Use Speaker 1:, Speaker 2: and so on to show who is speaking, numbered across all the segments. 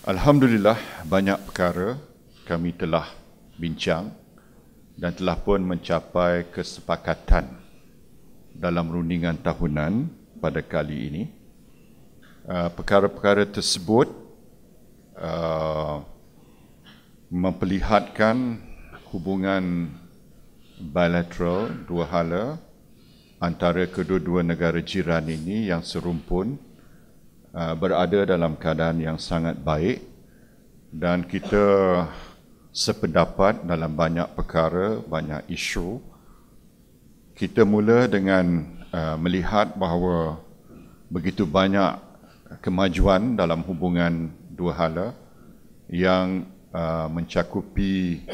Speaker 1: Alhamdulillah banyak perkara kami telah bincang dan telah pun mencapai kesepakatan dalam rundingan tahunan pada kali ini. Uh, perkara-perkara tersebut uh, memperlihatkan hubungan bilateral dua hala antara kedua-dua negara jiran ini yang serumpun Uh, berada dalam keadaan yang sangat baik dan kita sependapat dalam banyak perkara, banyak isu. Kita mula dengan uh, melihat bahawa begitu banyak kemajuan dalam hubungan dua hala yang uh, mencakupi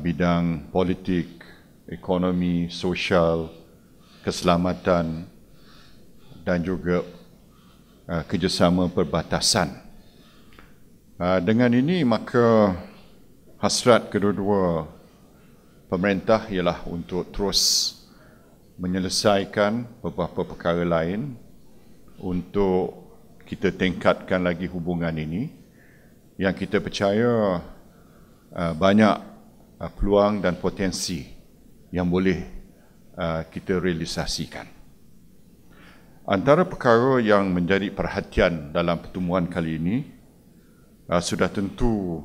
Speaker 1: bidang politik, ekonomi, sosial, keselamatan dan juga Ah, kerjasama perbatasan. Ah, dengan ini maka hasrat kedua-dua pemerintah ialah untuk terus menyelesaikan beberapa perkara lain untuk kita tingkatkan lagi hubungan ini yang kita percaya ah, banyak peluang dan potensi yang boleh kita realisasikan. Antara perkara yang menjadi perhatian dalam pertemuan kali ini uh, sudah tentu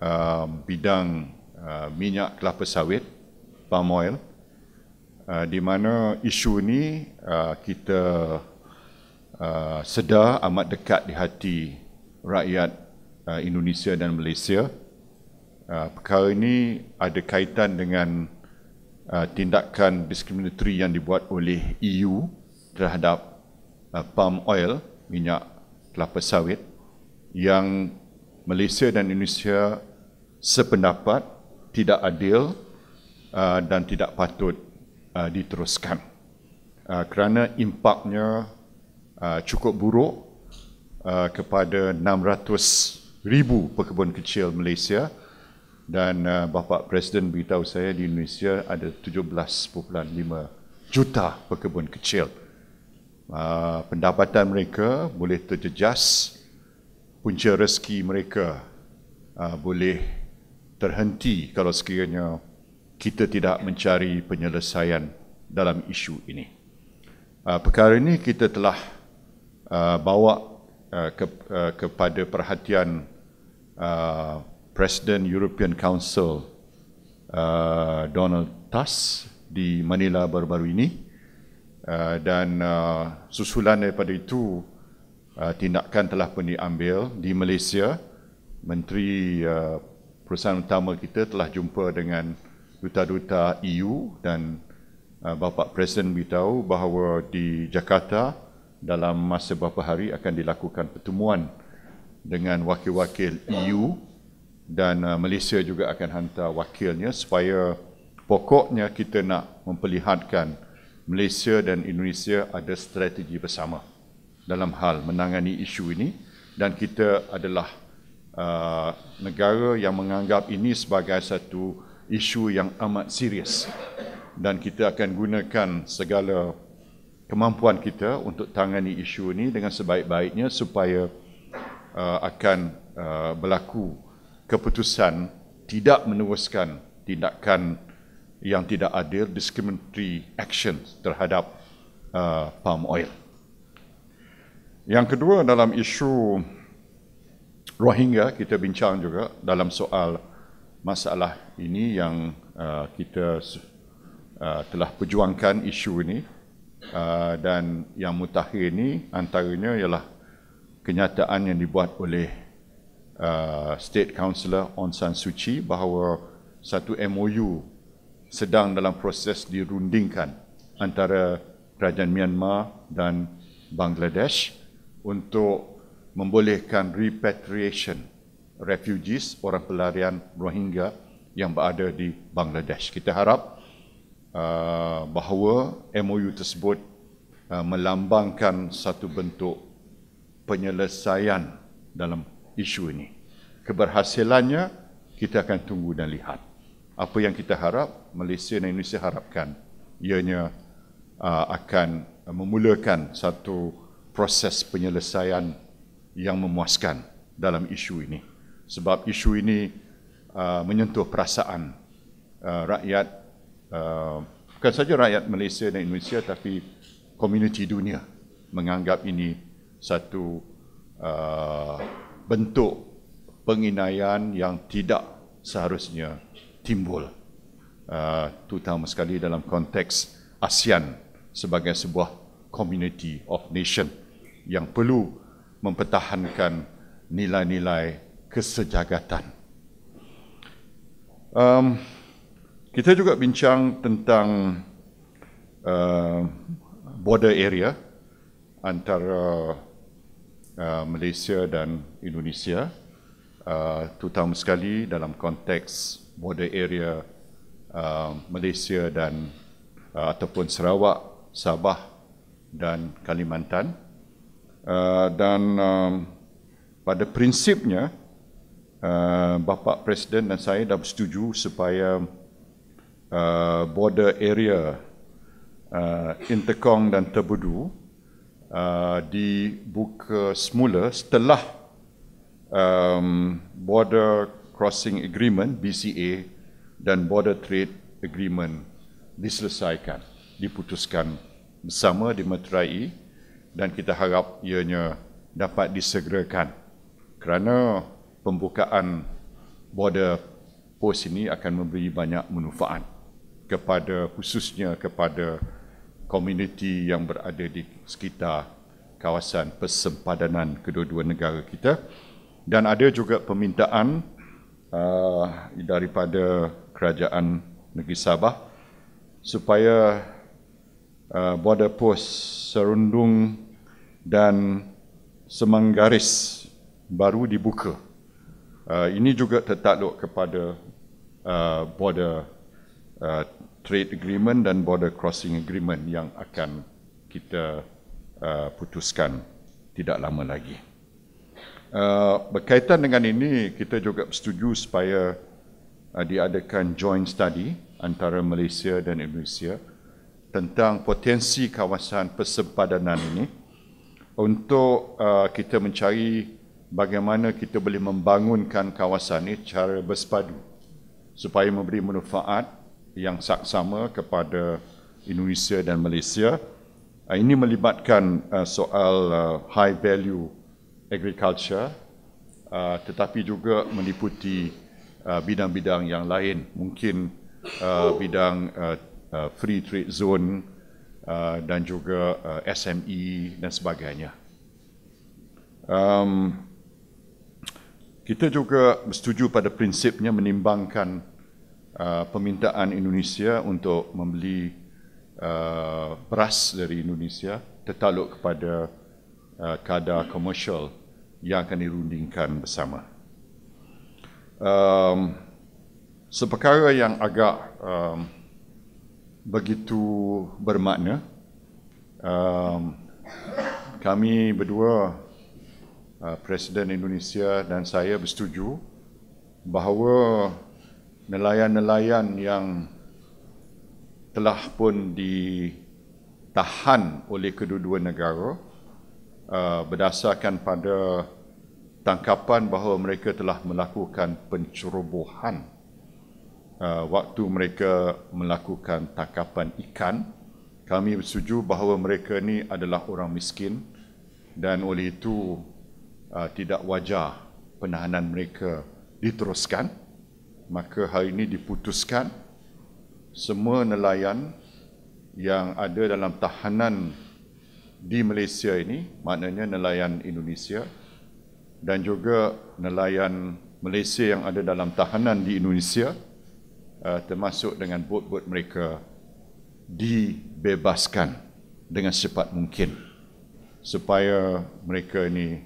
Speaker 1: uh, bidang uh, minyak kelapa sawit palm oil uh, di mana isu ini uh, kita uh, sedar amat dekat di hati rakyat uh, Indonesia dan Malaysia. Uh, perkara ini ada kaitan dengan uh, tindakan diskriminatory yang dibuat oleh EU terhadap uh, palm oil, minyak kelapa sawit yang Malaysia dan Indonesia sependapat tidak adil uh, dan tidak patut uh, diteruskan. Uh, kerana impaknya uh, cukup buruk uh, kepada 600 ribu pekebun kecil Malaysia dan uh, bapa presiden beritahu saya di Indonesia ada 17.5 juta pekebun kecil. Ah, pendapatan mereka boleh terjejas, punca rezeki mereka ah, boleh terhenti kalau sekiranya kita tidak mencari penyelesaian dalam isu ini. Ah, perkara ini kita telah bawa kepada perhatian Presiden European Council Donald Tusk di Manila baru-baru ini. Uh, dan uh, susulan daripada itu uh, tindakan telah pun diambil di Malaysia menteri uh, perusahaan utama kita telah jumpa dengan duta-duta EU dan uh, bapa presiden beritahu bahawa di Jakarta dalam masa beberapa hari akan dilakukan pertemuan dengan wakil-wakil EU dan uh, Malaysia juga akan hantar wakilnya supaya pokoknya kita nak memperlihatkan Malaysia dan Indonesia ada strategi bersama dalam hal menangani isu ini dan kita adalah uh, negara yang menganggap ini sebagai satu isu yang amat serius dan kita akan gunakan segala kemampuan kita untuk tangani isu ini dengan sebaik-baiknya supaya uh, akan uh, berlaku keputusan tidak meneruskan tindakan yang tidak adil discriminatory action terhadap uh, palm oil. Yang kedua dalam isu Rohingya kita bincang juga dalam soal masalah ini yang uh, kita uh, telah perjuangkan isu ini uh, dan yang mutakhir ini antaranya ialah kenyataan yang dibuat oleh uh, State Councillor Aung San Suu Kyi bahawa satu MOU sedang dalam proses dirundingkan antara kerajaan Myanmar dan Bangladesh untuk membolehkan repatriation refugees orang pelarian Rohingya yang berada di Bangladesh. Kita harap uh, bahawa MOU tersebut uh, melambangkan satu bentuk penyelesaian dalam isu ini. Keberhasilannya kita akan tunggu dan lihat apa yang kita harap Malaysia dan Indonesia harapkan ianya uh, akan memulakan satu proses penyelesaian yang memuaskan dalam isu ini sebab isu ini uh, menyentuh perasaan uh, rakyat uh, bukan saja rakyat Malaysia dan Indonesia tapi komuniti dunia menganggap ini satu uh, bentuk penginayan yang tidak seharusnya timbul uh, terutama sekali dalam konteks ASEAN sebagai sebuah community of nation yang perlu mempertahankan nilai-nilai kesejagatan. Um, kita juga bincang tentang uh, border area antara uh, Malaysia dan Indonesia uh, terutama sekali dalam konteks border area uh, Malaysia dan uh, ataupun Sarawak, Sabah dan Kalimantan. Uh, dan um, pada prinsipnya uh, Bapak Presiden dan saya dah bersetuju supaya uh, border area uh, Intercong dan Tebudu uh, dibuka semula setelah um, border Crossing Agreement BCA dan Border Trade Agreement diselesaikan, diputuskan bersama di dimeterai dan kita harap ianya dapat disegerakan kerana pembukaan border post ini akan memberi banyak manfaat kepada khususnya kepada komuniti yang berada di sekitar kawasan persempadanan kedua-dua negara kita dan ada juga permintaan uh, daripada kerajaan negeri Sabah supaya uh, border post serundung dan semanggaris baru dibuka. Uh, ini juga tertakluk kepada uh, border uh, trade agreement dan border crossing agreement yang akan kita uh, putuskan tidak lama lagi. Eh, berkaitan dengan ini kita juga setuju supaya uh, diadakan joint study antara Malaysia dan Indonesia tentang potensi kawasan persempadanan ini untuk uh, kita mencari bagaimana kita boleh membangunkan kawasan ini secara bersepadu supaya memberi manfaat yang saksama kepada Indonesia dan Malaysia. Uh, ini melibatkan uh, soal uh, high value agriculture uh, tetapi juga meliputi uh, bidang-bidang uh, yang lain mungkin uh, bidang uh, uh, free trade zone uh, dan juga uh, SME dan sebagainya um, kita juga bersetuju pada prinsipnya menimbangkan uh, permintaan Indonesia untuk membeli uh, beras dari Indonesia tertakluk kepada uh, kadar komersial yang akan dirundingkan bersama. Um, seperkara yang agak um, begitu bermakna, um, kami berdua, uh, Presiden Indonesia dan saya bersetuju bahawa nelayan-nelayan yang telah pun ditahan oleh kedua-dua negara Uh, berdasarkan pada tangkapan bahawa mereka telah melakukan pencerobohan uh, waktu mereka melakukan tangkapan ikan kami bersetuju bahawa mereka ni adalah orang miskin dan oleh itu uh, tidak wajar penahanan mereka diteruskan maka hari ini diputuskan semua nelayan yang ada dalam tahanan di Malaysia ini, maknanya nelayan Indonesia dan juga nelayan Malaysia yang ada dalam tahanan di Indonesia uh, termasuk dengan bot-bot mereka dibebaskan dengan secepat mungkin supaya mereka ini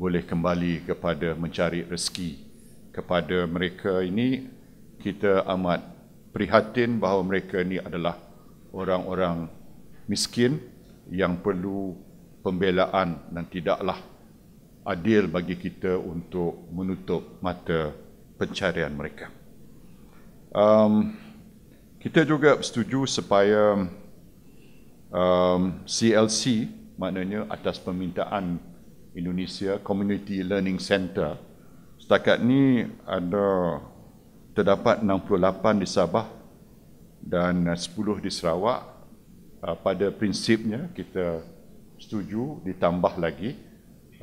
Speaker 1: boleh kembali kepada mencari rezeki kepada mereka ini kita amat prihatin bahawa mereka ini adalah orang-orang miskin yang perlu pembelaan dan tidaklah adil bagi kita untuk menutup mata pencarian mereka. Um, kita juga setuju supaya um, CLC, maknanya atas permintaan Indonesia Community Learning Center, setakat ini ada terdapat 68 di Sabah dan 10 di Sarawak Ah, pada prinsipnya kita setuju ditambah lagi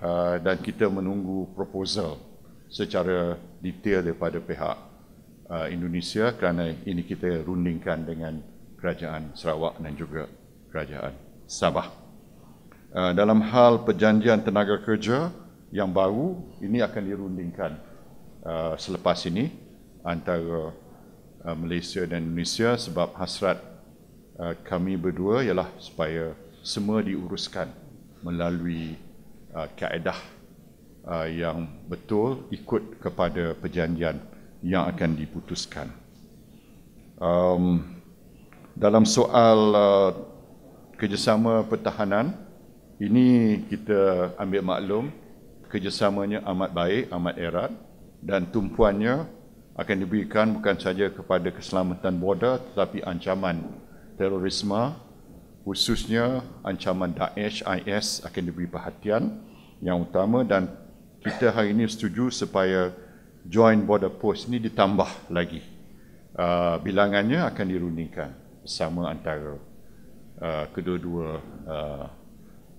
Speaker 1: ah, dan kita menunggu proposal secara detail daripada pihak ah, Indonesia kerana ini kita rundingkan dengan kerajaan Sarawak dan juga kerajaan Sabah. Dalam hal perjanjian tenaga kerja yang baru, ini akan dirundingkan selepas ini antara Malaysia dan Indonesia sebab hasrat Uh, kami berdua ialah supaya semua diuruskan melalui uh, kaedah uh, yang betul ikut kepada perjanjian yang akan diputuskan. Um, dalam soal uh, kerjasama pertahanan, ini kita ambil maklum kerjasamanya amat baik, amat erat dan tumpuannya akan diberikan bukan saja kepada keselamatan border tetapi ancaman terorisme khususnya ancaman Daesh, IS akan diberi perhatian yang utama dan kita hari ini setuju supaya Joint Border Post ini ditambah lagi. Uh, bilangannya akan dirunikan bersama antara uh, kedua-dua uh,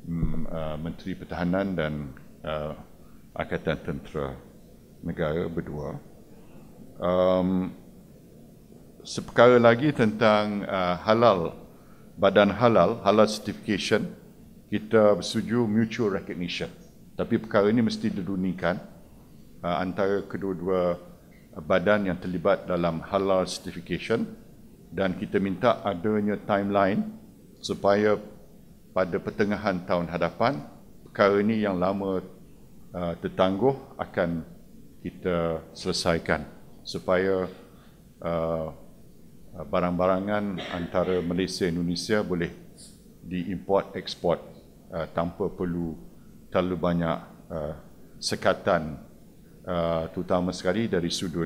Speaker 1: um, uh, Menteri Pertahanan dan uh, Akatan Tentera Negara berdua. Um, seperkara lagi tentang uh, halal badan halal halal certification kita bersetuju mutual recognition tapi perkara ini mesti didunikan uh, antara kedua-dua badan yang terlibat dalam halal certification dan kita minta adanya timeline supaya pada pertengahan tahun hadapan perkara ini yang lama uh, tertangguh akan kita selesaikan supaya uh, Ah, barang-barangan antara Malaysia dan Indonesia boleh diimport ekspor ah, tanpa perlu terlalu banyak ah, sekatan terutama sekali dari sudut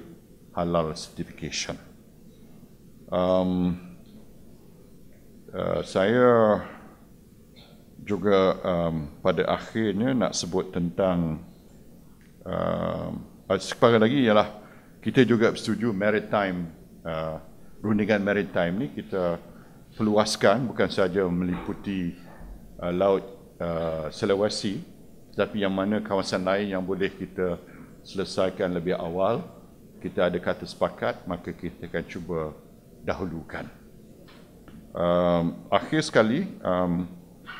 Speaker 1: halal certification. Um, saya juga um, pada akhirnya nak sebut tentang um, sekali lagi ialah kita juga setuju maritime uh, rundingan maritime ni kita perluaskan bukan sahaja meliputi uh, laut uh, Sulawesi tapi yang mana kawasan lain yang boleh kita selesaikan lebih awal kita ada kata sepakat maka kita akan cuba dahulukan um, akhir sekali um,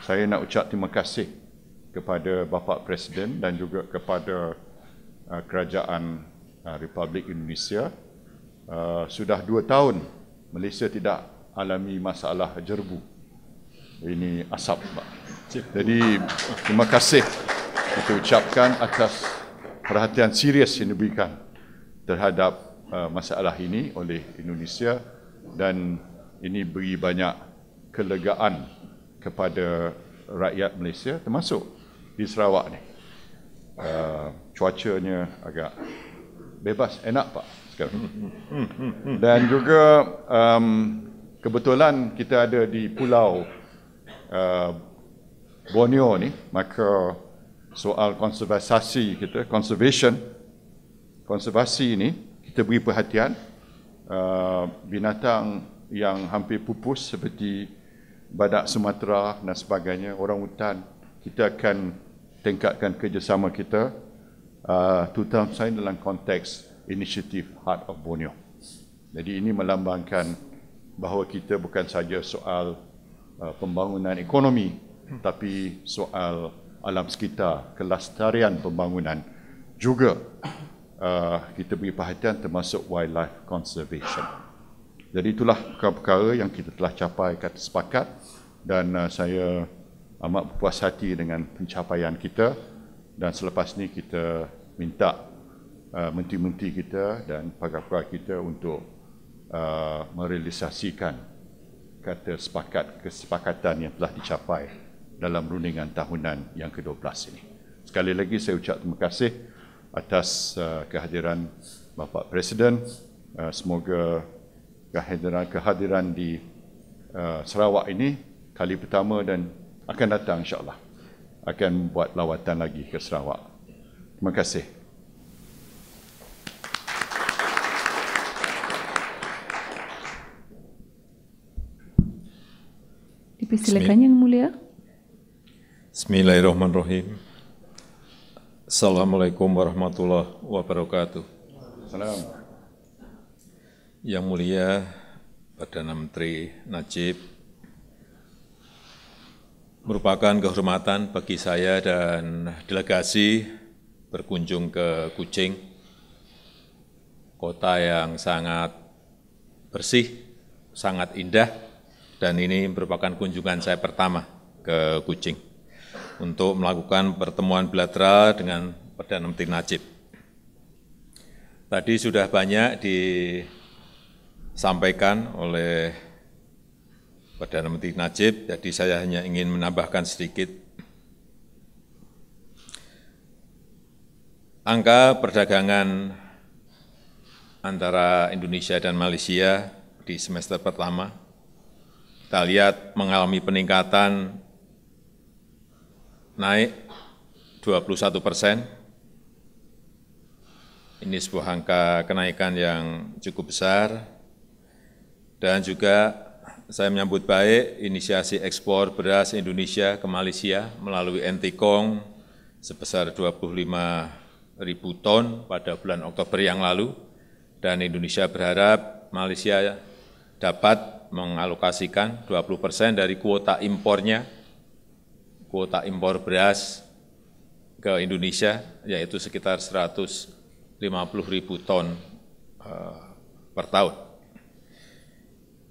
Speaker 1: saya nak ucap terima kasih kepada Bapak Presiden dan juga kepada uh, Kerajaan uh, Republik Indonesia Uh, sudah dua tahun Malaysia tidak alami masalah jerbu. Ini asap. Jadi terima kasih kita ucapkan atas perhatian serius yang diberikan terhadap uh, masalah ini oleh Indonesia dan ini beri banyak kelegaan kepada rakyat Malaysia termasuk di Sarawak ni. Uh, cuacanya agak bebas enak pak sekarang. Hmm hmm,
Speaker 2: hmm. hmm. Hmm. Dan juga
Speaker 1: um, kebetulan kita ada di pulau uh, Borneo ni, maka soal konservasi kita, conservation, konservasi ini kita beri perhatian uh, binatang yang hampir pupus seperti badak Sumatera dan sebagainya, orang hutan kita akan tingkatkan kerjasama kita uh, terutama dalam konteks inisiatif Heart of Borneo. Jadi ini melambangkan bahawa kita bukan saja soal uh, pembangunan ekonomi tapi soal alam sekitar, kelestarian pembangunan juga uh, kita beri perhatian termasuk wildlife conservation. Jadi itulah perkara-perkara yang kita telah capai kata sepakat dan uh, saya amat berpuas hati dengan pencapaian kita dan selepas ini kita minta uh, menteri-menteri kita dan pegawai pakar kita untuk uh, merealisasikan kata sepakat kesepakatan yang telah dicapai dalam rundingan tahunan yang ke-12 ini. Sekali lagi saya ucap terima kasih atas uh, kehadiran bapa presiden uh, semoga kehadiran kehadiran di uh, Sarawak ini kali pertama dan akan datang insya-Allah akan buat lawatan lagi ke Sarawak. Terima kasih.
Speaker 2: Silakan yang mulia. Bismillahirrahmanirrahim. Assalamualaikum warahmatullahi wabarakatuh. Salam. Yang mulia Perdana Menteri Najib, merupakan kehormatan bagi saya dan delegasi berkunjung ke Kucing, kota yang sangat bersih, sangat indah, dan ini merupakan kunjungan saya pertama ke Kucing untuk melakukan pertemuan bilateral dengan Perdana Menteri Najib. Tadi sudah banyak disampaikan oleh Perdana Menteri Najib, jadi saya hanya ingin menambahkan sedikit Angka perdagangan antara Indonesia dan Malaysia di semester pertama kita lihat mengalami peningkatan naik 21 persen. Ini sebuah angka kenaikan yang cukup besar. Dan juga saya menyambut baik inisiasi ekspor beras Indonesia ke Malaysia melalui Entikong sebesar 25 ribu ton pada bulan Oktober yang lalu. Dan Indonesia berharap Malaysia dapat mengalokasikan 20 persen dari kuota impornya, kuota impor beras ke Indonesia, yaitu sekitar 150 ribu ton eh, per tahun.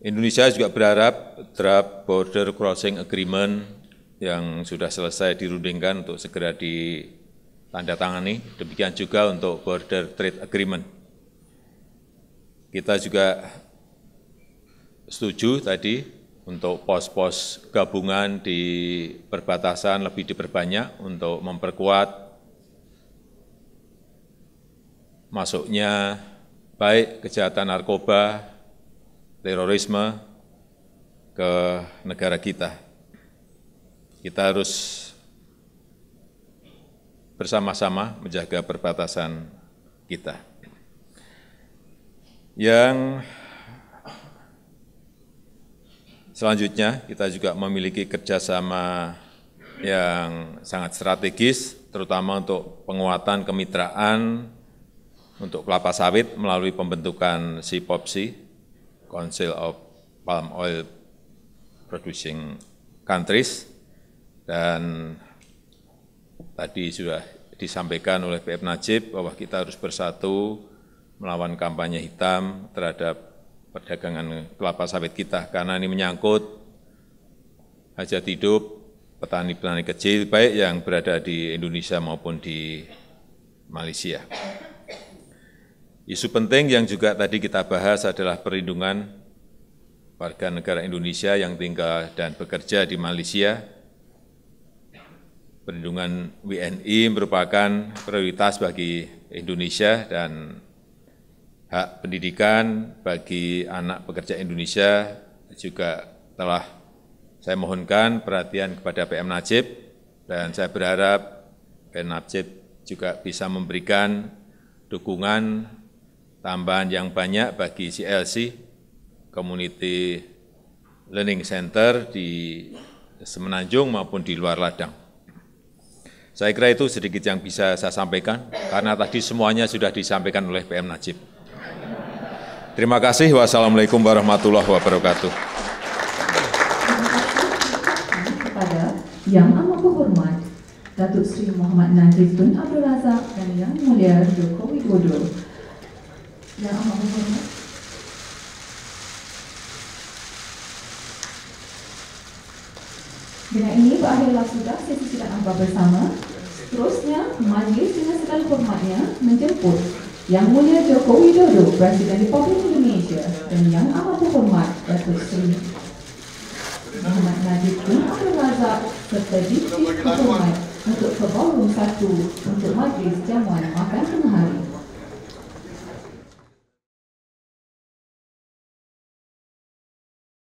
Speaker 2: Indonesia juga berharap draft border crossing agreement yang sudah selesai dirundingkan untuk segera ditandatangani, demikian juga untuk border trade agreement. Kita juga setuju tadi untuk pos-pos gabungan di perbatasan lebih diperbanyak untuk memperkuat masuknya baik kejahatan narkoba, terorisme ke negara kita. Kita harus bersama-sama menjaga perbatasan kita. Yang Selanjutnya, kita juga memiliki kerjasama yang sangat strategis, terutama untuk penguatan kemitraan untuk kelapa sawit melalui pembentukan SIPOPSI, Council of Palm Oil Producing Countries, dan tadi sudah disampaikan oleh PM Najib bahwa kita harus bersatu melawan kampanye hitam terhadap perdagangan kelapa sawit kita karena ini menyangkut hajat hidup petani-petani kecil baik yang berada di Indonesia maupun di Malaysia. Isu penting yang juga tadi kita bahas adalah perlindungan warga negara Indonesia yang tinggal dan bekerja di Malaysia. Perlindungan WNI merupakan prioritas bagi Indonesia dan hak pendidikan bagi anak pekerja Indonesia juga telah saya mohonkan perhatian kepada PM Najib dan saya berharap PM Najib juga bisa memberikan dukungan tambahan yang banyak bagi CLC, Community Learning Center di Semenanjung maupun di luar ladang. Saya kira itu sedikit yang bisa saya sampaikan, karena tadi semuanya sudah disampaikan oleh PM Najib. Terima kasih. Wassalamualaikum warahmatullahi wabarakatuh. kepada yang amat berhormat Datuk Sri Muhammad Najib Tun Abdul Razak dan Yang Mulia Joko Widodo. Yang amat berhormat Dengan ini berakhirlah sudah sesi sidang amplop bersama. Seterusnya, majlis dengan segala hormatnya menjemput Yang Mulia Joko Widodo, Presiden Republik Indonesia dan Yang
Speaker 1: Amat Terhormat Datuk Seri Muhammad Najib bin Abdul Razak serta Dikti Terhormat untuk Keborong Satu untuk Majlis Jamuan Makan Tengah Hari.